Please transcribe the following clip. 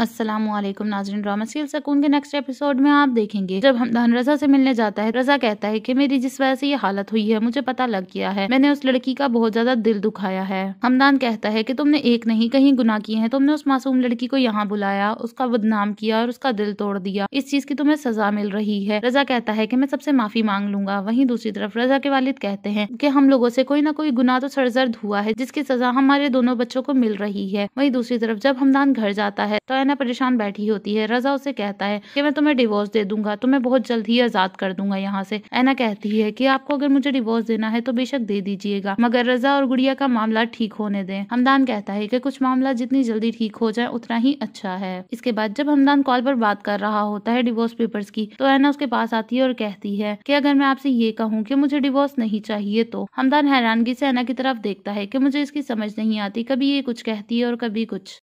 असलम नाजरीन drama serial सकून के नेक्स्ट एपिसोड में आप देखेंगे जब हमदान रजा से मिलने जाता है रजा कहता है कि मेरी जिस वजह से ये हालत हुई है मुझे पता लग गया है मैंने उस लड़की का बहुत ज्यादा दिल दुखाया है हमदान कहता है कि तुमने एक नहीं कहीं गुना किए हैं तुमने उस मासूम लड़की को यहाँ बुलाया उसका बदनाम किया और उसका दिल तोड़ दिया इस चीज की तुम्हें सजा मिल रही है रजा कहता है की मैं सबसे माफी मांग लूंगा वही दूसरी तरफ रजा के वालिद कहते हैं की हम लोगों से कोई ना कोई गुना तो सरजर्द हुआ है जिसकी सजा हमारे दोनों बच्चों को मिल रही है वही दूसरी तरफ जब हमदान घर जाता है तो तन्हा परेशान बैठी होती है रजा उसे कहता है कि मैं तुम्हें डिवोर्स दे दूंगा तुम्हें बहुत जल्द ही आजाद कर दूंगा यहाँ से ऐना कहती है कि आपको अगर मुझे डिवोर्स देना है तो बेशक दे दीजिएगा मगर रजा और गुड़िया का मामला ठीक होने दें हमदान कहता है कि कुछ मामला जितनी जल्दी ठीक हो जाए उतना ही अच्छा है इसके बाद जब हमदान कॉल पर बात कर रहा होता है डिवोर्स पेपर की तो ऐना उसके पास आती है और कहती है की अगर मैं आपसे ये कहूँ की मुझे डिवोर्स नहीं चाहिए तो हमदान हैरानगी से ऐना की तरफ देखता है की मुझे इसकी समझ नहीं आती कभी ये कुछ कहती है और कभी कुछ